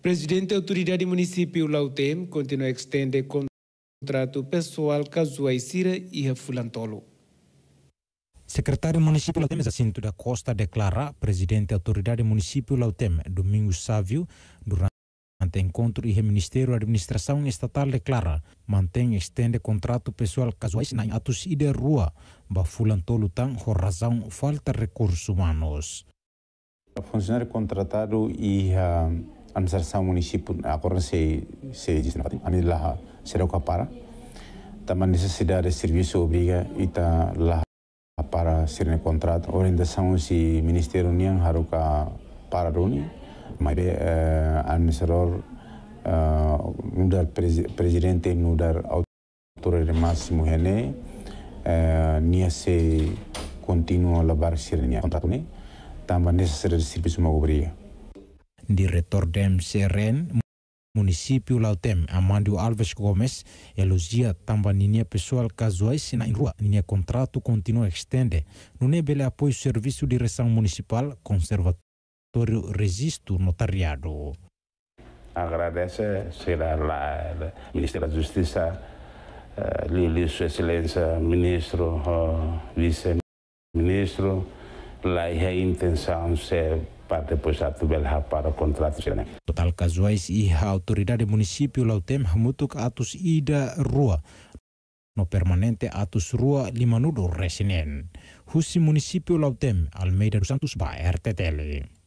Presidente da Autoridade Municipal Lautem continua a estender contrato pessoal Cazuai Sira e Fulantolo. Secretário Municipal Lautem Jacinto da Costa declara presidente da Autoridade Municipal Lautem, Domingos Sávio, durante Ante encontro e Ministério da Administração Estatal declara, mantém e estende contrato pessoal casuais na atos e de rua, bafulantolo tan por razão falta recursos humanos. O funcionário contratado e uh amsar sa municipio acorda se se jis na ani lá será o capara tama necessidade de serviço obriga ita lá para ser um contrato si se ministério nian haruka para runi mas uh, eh, administrador uh, eh, nudar presidente nudar autoridade máximo hene uh, nia se continua labar sirenia contrato ni tamba necessidade de serviço obriga diretor del CRN município Lautem, Amandio Alves Gomes, elogia também linha pessoal casuais na rua. Linha contrato continua estende. No nebele apoio serviço de direção municipal conservatório registro notariado. Agradece será lá Ministério da Justiça, eh, Lili, Sua Excelência, Ministro, eh, Vice-Ministro, lá a intenção ser Total casuais e a autoridade município Lautem hamutuk atus ida rua. No permanente atus rua lima resinen. Husi município Lautem, Almeida dos Santos, ba RTTL.